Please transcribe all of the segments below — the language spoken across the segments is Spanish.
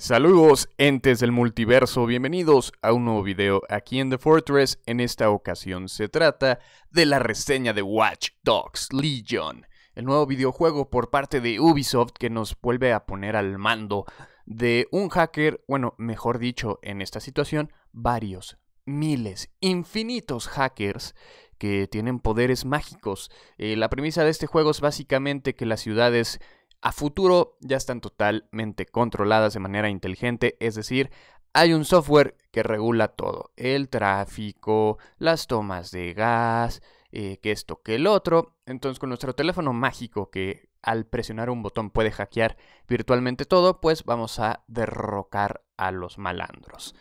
Saludos entes del multiverso, bienvenidos a un nuevo video aquí en The Fortress. En esta ocasión se trata de la reseña de Watch Dogs Legion, el nuevo videojuego por parte de Ubisoft que nos vuelve a poner al mando de un hacker, bueno, mejor dicho, en esta situación, varios, miles, infinitos hackers que tienen poderes mágicos. Eh, la premisa de este juego es básicamente que las ciudades a futuro ya están totalmente controladas de manera inteligente, es decir, hay un software que regula todo, el tráfico, las tomas de gas, eh, que esto, que el otro. Entonces con nuestro teléfono mágico que al presionar un botón puede hackear virtualmente todo, pues vamos a derrocar a los malandros.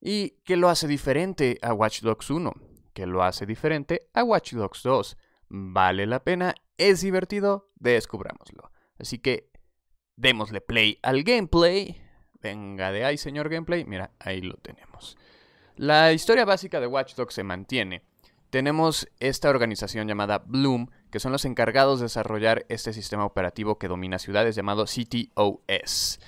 ¿Y qué lo hace diferente a Watch Dogs 1? ¿Qué lo hace diferente a Watch Dogs 2? ¿Vale la pena? ¿Es divertido? Descubrámoslo. Así que démosle play al gameplay. Venga de ahí, señor gameplay. Mira, ahí lo tenemos. La historia básica de Watch Dogs se mantiene. Tenemos esta organización llamada Bloom, que son los encargados de desarrollar este sistema operativo que domina ciudades llamado CTOS.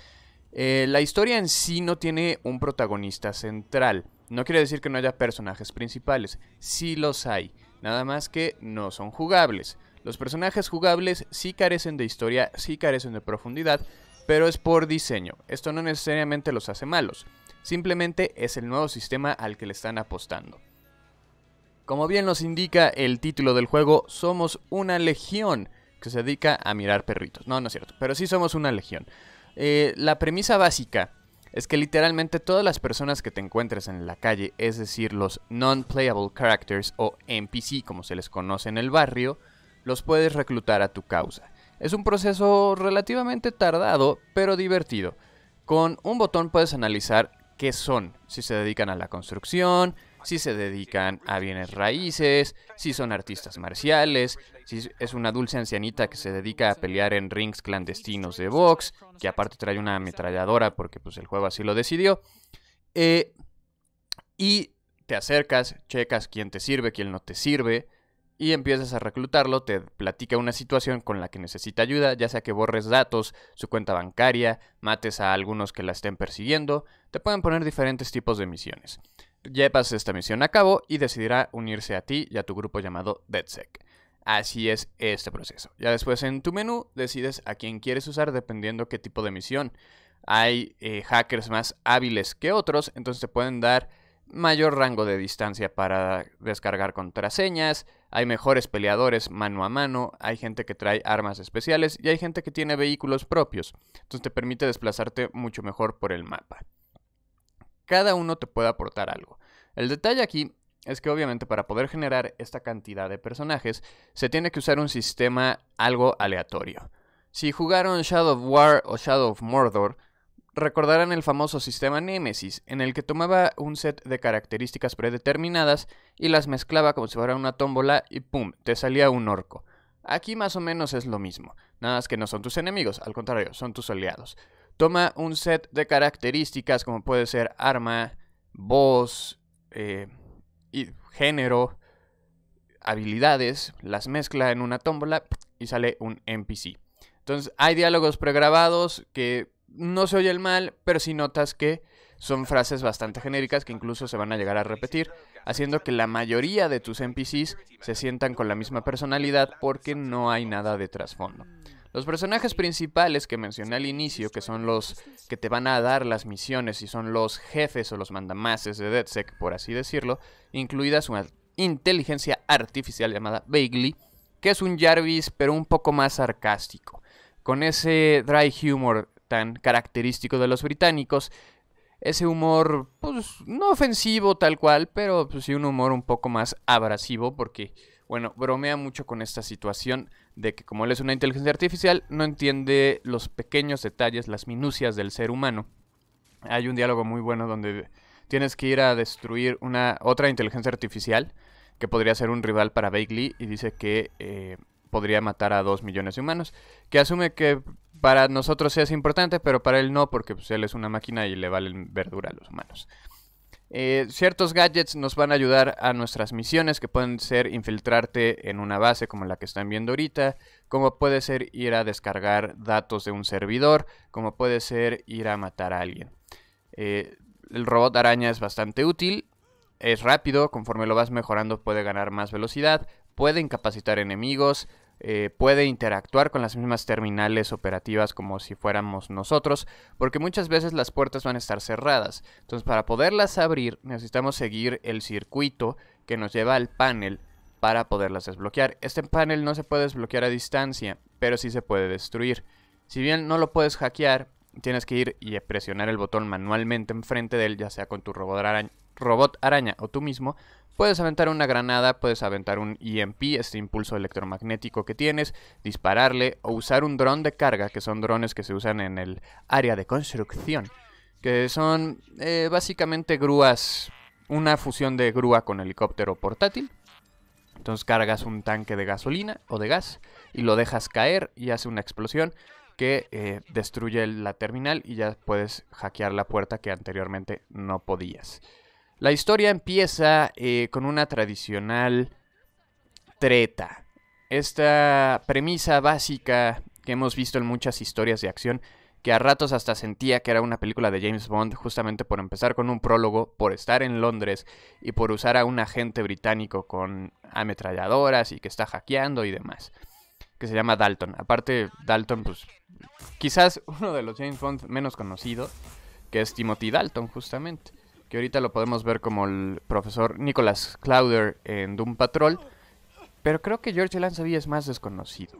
Eh, la historia en sí no tiene un protagonista central. No quiere decir que no haya personajes principales, sí los hay, nada más que no son jugables. Los personajes jugables sí carecen de historia, sí carecen de profundidad, pero es por diseño. Esto no necesariamente los hace malos, simplemente es el nuevo sistema al que le están apostando. Como bien nos indica el título del juego, somos una legión que se dedica a mirar perritos. No, no es cierto, pero sí somos una legión. Eh, la premisa básica es que literalmente todas las personas que te encuentres en la calle, es decir, los non-playable characters o NPC como se les conoce en el barrio, los puedes reclutar a tu causa. Es un proceso relativamente tardado, pero divertido. Con un botón puedes analizar qué son, si se dedican a la construcción, si se dedican a bienes raíces, si son artistas marciales, si es una dulce ancianita que se dedica a pelear en rings clandestinos de box, que aparte trae una ametralladora porque pues el juego así lo decidió. Eh, y te acercas, checas quién te sirve, quién no te sirve, y empiezas a reclutarlo, te platica una situación con la que necesita ayuda, ya sea que borres datos, su cuenta bancaria, mates a algunos que la estén persiguiendo, te pueden poner diferentes tipos de misiones. Llevas esta misión a cabo y decidirá unirse a ti y a tu grupo llamado DeadSec Así es este proceso. Ya después en tu menú decides a quién quieres usar dependiendo qué tipo de misión. Hay eh, hackers más hábiles que otros, entonces te pueden dar mayor rango de distancia para descargar contraseñas, hay mejores peleadores mano a mano, hay gente que trae armas especiales y hay gente que tiene vehículos propios. Entonces te permite desplazarte mucho mejor por el mapa. Cada uno te puede aportar algo. El detalle aquí es que obviamente para poder generar esta cantidad de personajes se tiene que usar un sistema algo aleatorio. Si jugaron Shadow of War o Shadow of Mordor, recordarán el famoso sistema Nemesis, en el que tomaba un set de características predeterminadas y las mezclaba como si fuera una tómbola y ¡pum! te salía un orco. Aquí más o menos es lo mismo, nada más que no son tus enemigos, al contrario, son tus aliados. Toma un set de características como puede ser arma, voz, eh, y género, habilidades, las mezcla en una tómbola y sale un NPC. Entonces hay diálogos pregrabados que no se oye el mal, pero sí notas que son frases bastante genéricas que incluso se van a llegar a repetir, haciendo que la mayoría de tus NPCs se sientan con la misma personalidad porque no hay nada de trasfondo. Los personajes principales que mencioné al inicio, que son los que te van a dar las misiones y son los jefes o los mandamases de DedSec, por así decirlo, incluidas una inteligencia artificial llamada Bagley, que es un Jarvis pero un poco más sarcástico, con ese dry humor tan característico de los británicos. Ese humor, pues, no ofensivo tal cual, pero pues, sí un humor un poco más abrasivo porque, bueno, bromea mucho con esta situación de que como él es una inteligencia artificial, no entiende los pequeños detalles, las minucias del ser humano. Hay un diálogo muy bueno donde tienes que ir a destruir una otra inteligencia artificial que podría ser un rival para bailey y dice que eh, podría matar a dos millones de humanos, que asume que para nosotros es importante, pero para él no, porque pues, él es una máquina y le valen verdura a los humanos. Eh, ciertos gadgets nos van a ayudar a nuestras misiones, que pueden ser infiltrarte en una base como la que están viendo ahorita, como puede ser ir a descargar datos de un servidor, como puede ser ir a matar a alguien. Eh, el robot araña es bastante útil, es rápido, conforme lo vas mejorando puede ganar más velocidad, puede incapacitar enemigos, eh, puede interactuar con las mismas terminales operativas como si fuéramos nosotros, porque muchas veces las puertas van a estar cerradas. Entonces, para poderlas abrir, necesitamos seguir el circuito que nos lleva al panel para poderlas desbloquear. Este panel no se puede desbloquear a distancia, pero sí se puede destruir. Si bien no lo puedes hackear, tienes que ir y presionar el botón manualmente enfrente de él, ya sea con tu robot araña, robot araña o tú mismo, puedes aventar una granada, puedes aventar un EMP, este impulso electromagnético que tienes, dispararle o usar un dron de carga, que son drones que se usan en el área de construcción, que son eh, básicamente grúas, una fusión de grúa con helicóptero portátil. Entonces cargas un tanque de gasolina o de gas y lo dejas caer y hace una explosión que eh, destruye la terminal y ya puedes hackear la puerta que anteriormente no podías. La historia empieza eh, con una tradicional treta. Esta premisa básica que hemos visto en muchas historias de acción, que a ratos hasta sentía que era una película de James Bond, justamente por empezar con un prólogo, por estar en Londres y por usar a un agente británico con ametralladoras y que está hackeando y demás, que se llama Dalton. Aparte, Dalton, pues quizás uno de los James Bond menos conocido, que es Timothy Dalton, justamente que ahorita lo podemos ver como el profesor Nicholas Clowder en Doom Patrol, pero creo que George Lanceby es más desconocido.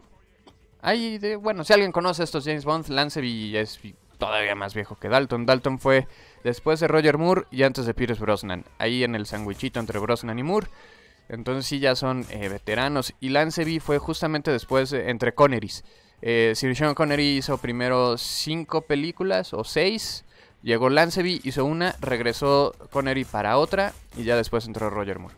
Hay bueno, si alguien conoce estos James Bond, Lanceby es todavía más viejo que Dalton. Dalton fue después de Roger Moore y antes de Pierce Brosnan, ahí en el sandwichito entre Brosnan y Moore. Entonces sí ya son eh, veteranos. Y Lanceby fue justamente después eh, entre Connerys. Eh, Sir Sean Connery hizo primero cinco películas o seis Llegó Lanceby, hizo una, regresó Connery para otra y ya después entró Roger Moore.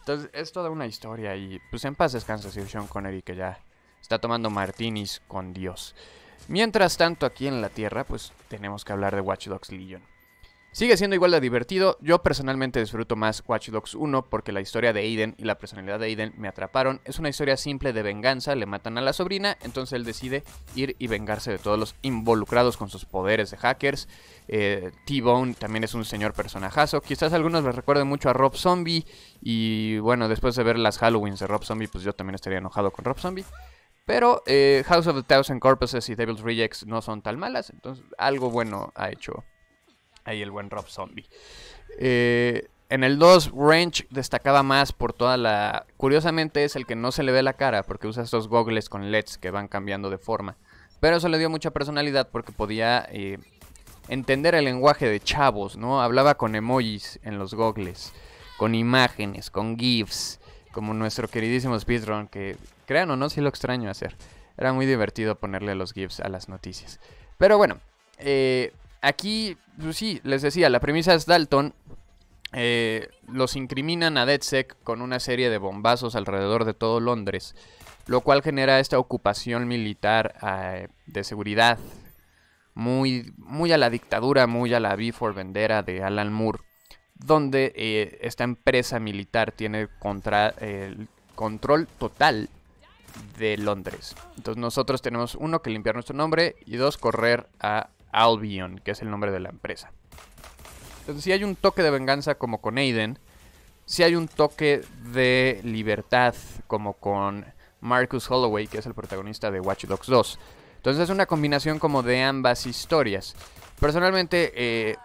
Entonces es toda una historia y pues en paz descansa Sir Sean Connery que ya está tomando martinis con Dios. Mientras tanto aquí en la Tierra pues tenemos que hablar de Watch Dogs Legion. Sigue siendo igual de divertido, yo personalmente disfruto más Watch Dogs 1 porque la historia de Aiden y la personalidad de Aiden me atraparon. Es una historia simple de venganza, le matan a la sobrina, entonces él decide ir y vengarse de todos los involucrados con sus poderes de hackers. Eh, T-Bone también es un señor personajazo, quizás algunos les recuerden mucho a Rob Zombie y bueno, después de ver las Halloweens de Rob Zombie, pues yo también estaría enojado con Rob Zombie. Pero eh, House of the Thousand Corpses y Devil's Rejects no son tan malas, entonces algo bueno ha hecho Ahí el buen Rob Zombie. Eh, en el 2, Range destacaba más por toda la... Curiosamente es el que no se le ve la cara porque usa estos goggles con LEDs que van cambiando de forma. Pero eso le dio mucha personalidad porque podía eh, entender el lenguaje de chavos, ¿no? Hablaba con emojis en los goggles, con imágenes, con GIFs, como nuestro queridísimo Speedrun, que crean o no, sí lo extraño hacer. Era muy divertido ponerle los GIFs a las noticias. Pero bueno, eh, aquí, pues sí, les decía, la premisa es Dalton. Eh, los incriminan a DedSec con una serie de bombazos alrededor de todo Londres, lo cual genera esta ocupación militar eh, de seguridad, muy, muy a la dictadura, muy a la Before Vendera de Alan Moore, donde eh, esta empresa militar tiene control total de Londres. Entonces nosotros tenemos uno que limpiar nuestro nombre y dos correr a Albion, que es el nombre de la empresa. Entonces, si hay un toque de venganza como con Aiden, si hay un toque de libertad como con Marcus Holloway, que es el protagonista de Watch Dogs 2. Entonces es una combinación como de ambas historias. Personalmente, eh,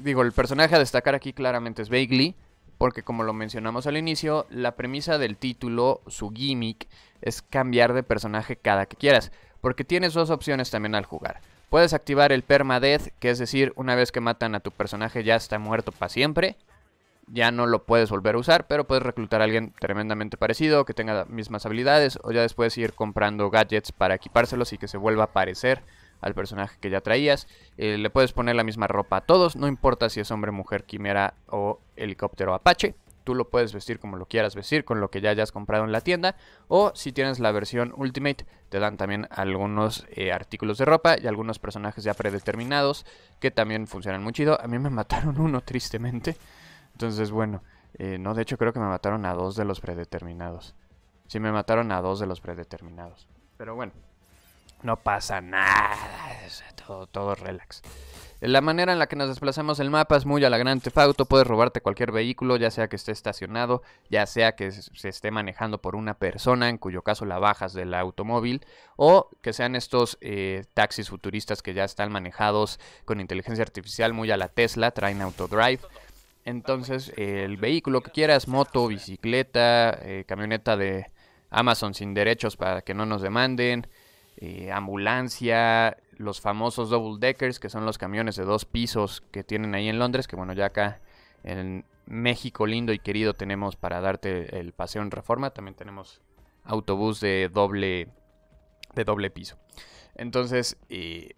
digo, el personaje a destacar aquí claramente es Bagley, porque como lo mencionamos al inicio, la premisa del título, su gimmick, es cambiar de personaje cada que quieras, porque tienes dos opciones también al jugar. Puedes activar el permadeath, que es decir, una vez que matan a tu personaje ya está muerto para siempre. Ya no lo puedes volver a usar, pero puedes reclutar a alguien tremendamente parecido, que tenga las mismas habilidades, o ya después ir comprando gadgets para equipárselos y que se vuelva a parecer al personaje que ya traías. Eh, le puedes poner la misma ropa a todos, no importa si es hombre, mujer, quimera o helicóptero apache tú lo puedes vestir como lo quieras vestir con lo que ya hayas comprado en la tienda. O si tienes la versión Ultimate, te dan también algunos eh, artículos de ropa y algunos personajes ya predeterminados que también funcionan muy chido. A mí me mataron uno, tristemente. Entonces, bueno, eh, no, de hecho creo que me mataron a dos de los predeterminados. Sí, me mataron a dos de los predeterminados. Pero bueno, no pasa nada. todo, todo relax. La manera en la que nos desplazamos el mapa es muy a la gran puedes robarte cualquier vehículo, ya sea que esté estacionado, ya sea que se esté manejando por una persona, en cuyo caso la bajas del automóvil, o que sean estos eh, taxis futuristas que ya están manejados con inteligencia artificial muy a la Tesla, traen autodrive. Entonces, el vehículo que quieras, moto, bicicleta, eh, camioneta de Amazon sin derechos para que no nos demanden, eh, ambulancia, los famosos double deckers, que son los camiones de dos pisos que tienen ahí en Londres, que bueno, ya acá en México lindo y querido tenemos para darte el paseo en reforma, también tenemos autobús de doble, de doble piso. Entonces, eh,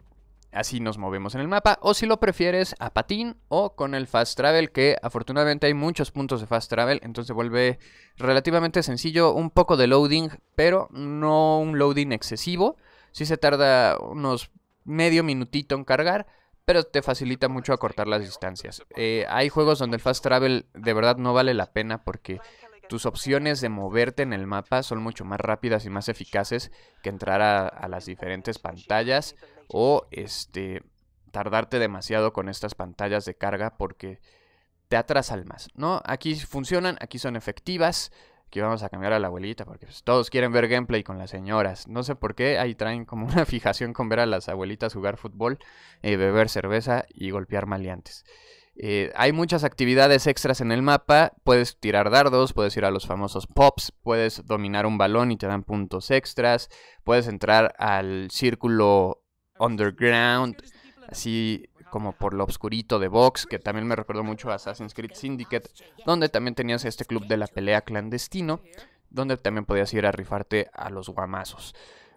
así nos movemos en el mapa, o si lo prefieres a patín o con el fast travel, que afortunadamente hay muchos puntos de fast travel, entonces vuelve relativamente sencillo, un poco de loading, pero no un loading excesivo. Si se tarda unos medio minutito en cargar, pero te facilita mucho acortar las distancias. Eh, hay juegos donde el fast travel de verdad no vale la pena porque tus opciones de moverte en el mapa son mucho más rápidas y más eficaces que entrar a, las diferentes pantallas o este tardarte demasiado con estas pantallas de carga porque te atrasan más, ¿no? Aquí funcionan, aquí son efectivas, que íbamos a cambiar a la abuelita, porque pues, todos quieren ver gameplay con las señoras. No sé por qué, ahí traen como una fijación con ver a las abuelitas jugar fútbol, eh, beber cerveza y golpear maleantes. Eh, hay muchas actividades extras en el mapa. Puedes tirar dardos, puedes ir a los famosos pops, puedes dominar un balón y te dan puntos extras. Puedes entrar al círculo underground, así como por lo obscurito de Vox, que también me recordó mucho a Assassin's Creed Syndicate, donde también tenías este club de la pelea clandestino, donde también podías ir a rifarte a los guamazos.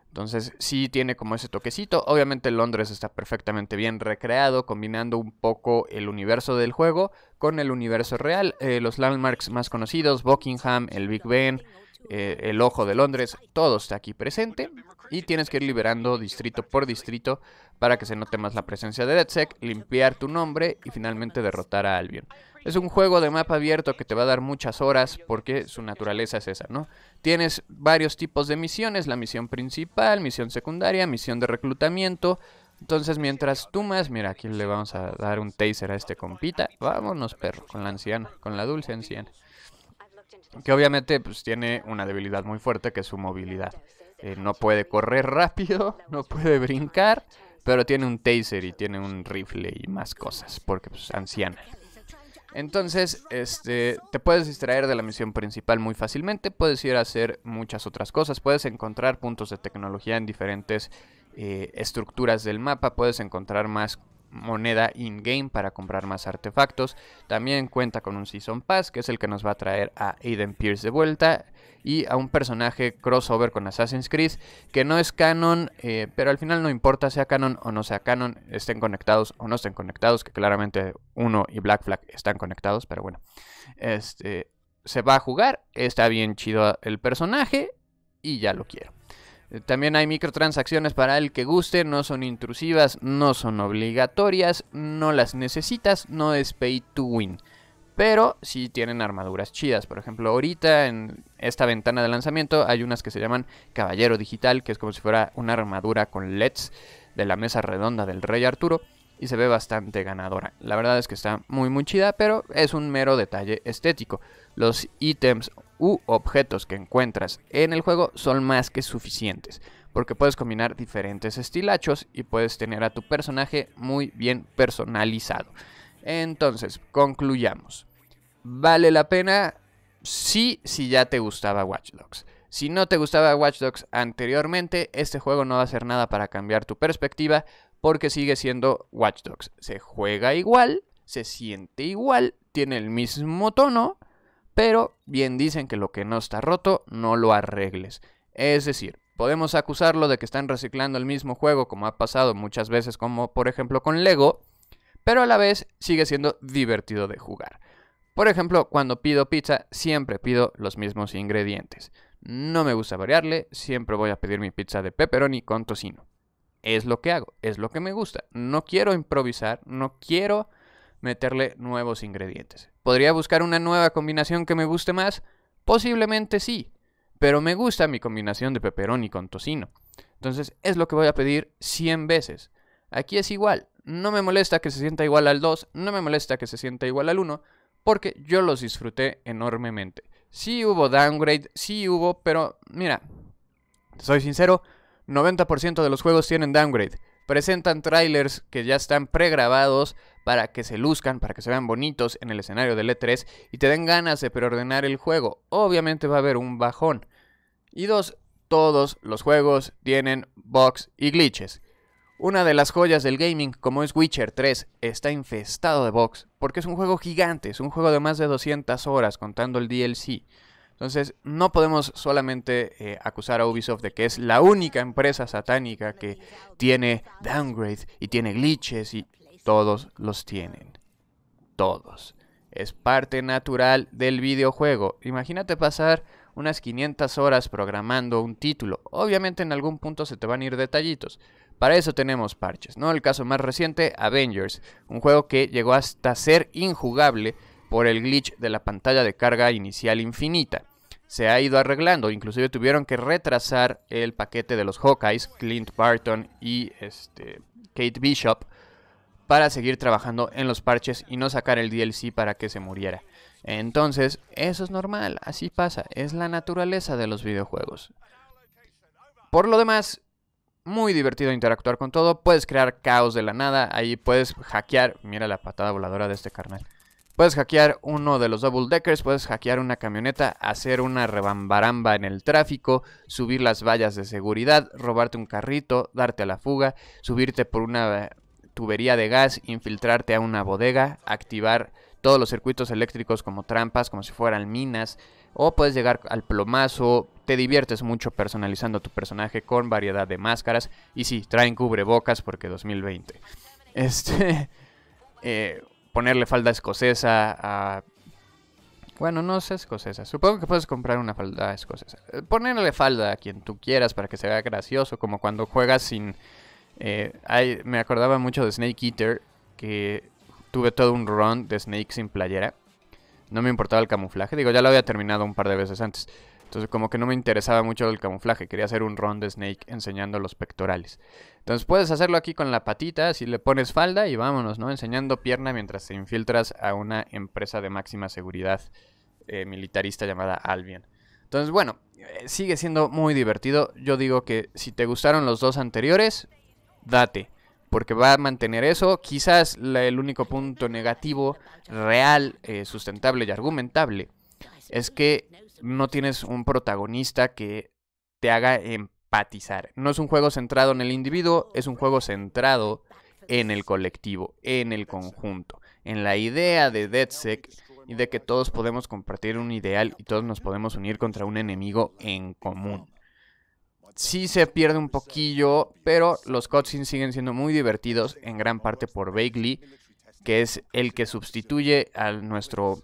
Entonces sí tiene como ese toquecito. Obviamente Londres está perfectamente bien recreado, combinando un poco el universo del juego con el universo real. Eh, los landmarks más conocidos, Buckingham, el Big Ben, eh, el Ojo de Londres, todo está aquí presente. Y tienes que ir liberando distrito por distrito para que se note más la presencia de DedSec, limpiar tu nombre y finalmente derrotar a Albion. Es un juego de mapa abierto que te va a dar muchas horas porque su naturaleza es esa, ¿no? Tienes varios tipos de misiones, la misión principal, misión secundaria, misión de reclutamiento. Entonces mientras tú más, mira aquí le vamos a dar un taser a este compita. Vámonos perro, con la anciana, con la dulce anciana que obviamente pues, tiene una debilidad muy fuerte que es su movilidad. Eh, no puede correr rápido, no puede brincar, pero tiene un taser y tiene un rifle y más cosas, porque pues anciana. Entonces, este, te puedes distraer de la misión principal muy fácilmente, puedes ir a hacer muchas otras cosas, puedes encontrar puntos de tecnología en diferentes eh, estructuras del mapa, puedes encontrar más moneda in-game para comprar más artefactos. También cuenta con un Season Pass, que es el que nos va a traer a Aiden Pierce de vuelta y a un personaje crossover con Assassin's Creed, que no es canon, eh, pero al final no importa sea canon o no sea canon, estén conectados o no estén conectados, que claramente uno y Black Flag están conectados, pero bueno. Este, se va a jugar, está bien chido el personaje y ya lo quiero. También hay microtransacciones para el que guste, no son intrusivas, no son obligatorias, no las necesitas, no es pay to win. Pero sí tienen armaduras chidas. Por ejemplo, ahorita en esta ventana de lanzamiento hay unas que se llaman Caballero Digital, que es como si fuera una armadura con LEDs de la mesa redonda del Rey Arturo. Y se ve bastante ganadora. La verdad es que está muy muy chida, pero es un mero detalle estético. Los ítems u objetos que encuentras en el juego son más que suficientes, porque puedes combinar diferentes estilachos y puedes tener a tu personaje muy bien personalizado. Entonces, concluyamos. ¿Vale la pena? Sí, si ya te gustaba Watch Dogs. Si no te gustaba Watch Dogs anteriormente, este juego no va a hacer nada para cambiar tu perspectiva porque sigue siendo Watch Dogs. Se juega igual, se siente igual, tiene el mismo tono, pero bien dicen que lo que no está roto, no lo arregles. Es decir, podemos acusarlo de que están reciclando el mismo juego como ha pasado muchas veces como por ejemplo con Lego, pero a la vez sigue siendo divertido de jugar. Por ejemplo, cuando pido pizza siempre pido los mismos ingredientes. No me gusta variarle, siempre voy a pedir mi pizza de pepperoni con tocino. Es lo que hago, es lo que me gusta. No quiero improvisar, no quiero meterle nuevos ingredientes. ¿Podría buscar una nueva combinación que me guste más? Posiblemente sí, pero me gusta mi combinación de pepperoni con tocino. Entonces es lo que voy a pedir 100 veces. Aquí es igual, no me molesta que se sienta igual al 2, no me molesta que se sienta igual al 1, porque yo los disfruté enormemente. Sí hubo downgrade, sí hubo, pero mira, soy sincero, 90% de los juegos tienen downgrade. Presentan trailers que ya están pregrabados, para que se luzcan, para que se vean bonitos en el escenario de E3 y te den ganas de preordenar el juego. Obviamente va a haber un bajón. Y dos, todos los juegos tienen bugs y glitches. Una de las joyas del gaming, como es Witcher 3, está infestado de bugs, porque es un juego gigante, es un juego de más de 200 horas contando el DLC. Entonces, no podemos solamente eh, acusar a Ubisoft de que es la única empresa satánica que tiene downgrade y tiene glitches y todos los tienen. Todos. Es parte natural del videojuego. Imagínate pasar unas 500 horas programando un título. Obviamente en algún punto se te van a ir detallitos. Para eso tenemos parches, ¿no? El caso más reciente, Avengers, un juego que llegó hasta ser injugable por el glitch de la pantalla de carga inicial infinita. Se ha ido arreglando, inclusive tuvieron que retrasar el paquete de los Hawkeyes, Clint Barton y este, Kate Bishop, para seguir trabajando en los parches y no sacar el DLC para que se muriera. Entonces, eso es normal, así pasa, es la naturaleza de los videojuegos. Por lo demás, muy divertido interactuar con todo, puedes crear caos de la nada, ahí puedes hackear, mira la patada voladora de este carnal. Puedes hackear uno de los double deckers, puedes hackear una camioneta, hacer una rebambaramba en el tráfico, subir las vallas de seguridad, robarte un carrito, darte a la fuga, subirte por una tubería de gas, infiltrarte a una bodega, activar todos los circuitos eléctricos como trampas, como si fueran minas, o puedes llegar al plomazo, te diviertes mucho personalizando tu personaje con variedad de máscaras, y sí, traen cubrebocas porque 2020. Este... Eh, ponerle falda escocesa a... Bueno, no sé escocesa. Supongo que puedes comprar una falda escocesa. Eh, ponerle falda a quien tú quieras para que se vea gracioso, como cuando juegas sin eh, me acordaba mucho de Snake Eater, que tuve todo un run de Snake sin playera. No me importaba el camuflaje, digo, ya lo había terminado un par de veces antes. Entonces como que no me interesaba mucho el camuflaje, quería hacer un run de Snake enseñando los pectorales. Entonces puedes hacerlo aquí con la patita, si le pones falda y vámonos, ¿no? Enseñando pierna mientras te infiltras a una empresa de máxima seguridad eh, militarista llamada Albion. Entonces bueno, eh, sigue siendo muy divertido. Yo digo que si te gustaron los dos anteriores, date, porque va a mantener eso. Quizás el único punto negativo, real, eh, sustentable y argumentable, es que no tienes un protagonista que te haga empatizar. No es un juego centrado en el individuo, es un juego centrado en el colectivo, en el conjunto, en la idea de DedSec y de que todos podemos compartir un ideal y todos nos podemos unir contra un enemigo en común sí se pierde un poquillo, pero los cutscenes siguen siendo muy divertidos, en gran parte por Bailey, que es el que sustituye a nuestro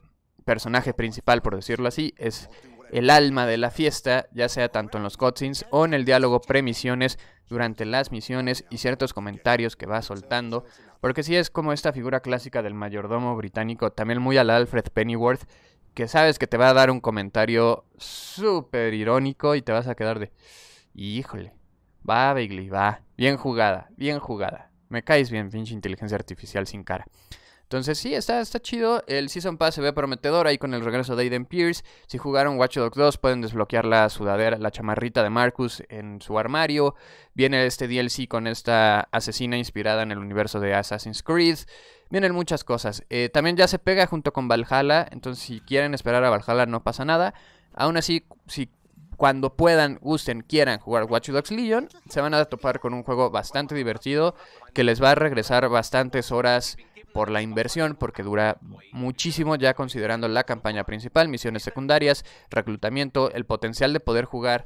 personaje principal, por decirlo así, es el alma de la fiesta, ya sea tanto en los cutscenes o en el diálogo pre-misiones, durante las misiones y ciertos comentarios que va soltando, porque sí es como esta figura clásica del mayordomo británico, también muy al Alfred Pennyworth, que sabes que te va a dar un comentario súper irónico y te vas a quedar de híjole, va Bailey va. Bien jugada, bien jugada. Me caes bien, pinche inteligencia artificial sin cara. Entonces sí, está, está chido. El Season Pass se ve prometedor ahí con el regreso de Aiden Pierce. Si jugaron Watch Dogs 2 pueden desbloquear la sudadera, la chamarrita de Marcus en su armario. Viene este DLC con esta asesina inspirada en el universo de Assassin's Creed. Vienen muchas cosas. Eh, también ya se pega junto con Valhalla. Entonces si quieren esperar a Valhalla no pasa nada. Aún así, si cuando puedan, gusten, quieran jugar Watch Dogs Legion, se van a topar con un juego bastante divertido que les va a regresar bastantes horas por la inversión, porque dura muchísimo ya considerando la campaña principal, misiones secundarias, reclutamiento, el potencial de poder jugar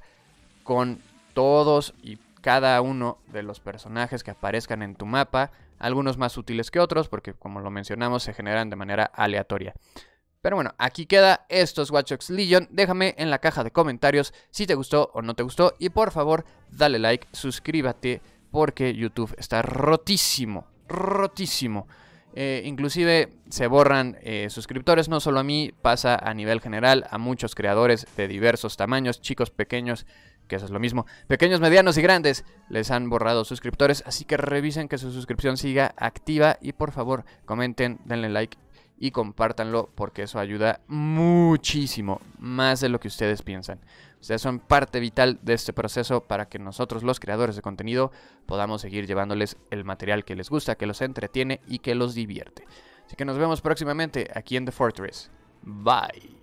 con todos y cada uno de los personajes que aparezcan en tu mapa, algunos más útiles que otros, porque como lo mencionamos se generan de manera aleatoria. Pero bueno, aquí queda estos Watch Dogs Legion. Déjame en la caja de comentarios si te gustó o no te gustó. Y por favor, dale like, suscríbete, porque YouTube está rotísimo, rotísimo. Eh, inclusive se borran eh, suscriptores, no solo a mí, pasa a nivel general a muchos creadores de diversos tamaños, chicos pequeños, que eso es lo mismo, pequeños, medianos y grandes, les han borrado suscriptores, así que revisen que su suscripción siga activa y por favor comenten, denle like y compártanlo porque eso ayuda muchísimo, más de lo que ustedes piensan. Ustedes son parte vital de este proceso para que nosotros los creadores de contenido podamos seguir llevándoles el material que les gusta, que los entretiene y que los divierte. Así que nos vemos próximamente aquí en The Fortress. Bye.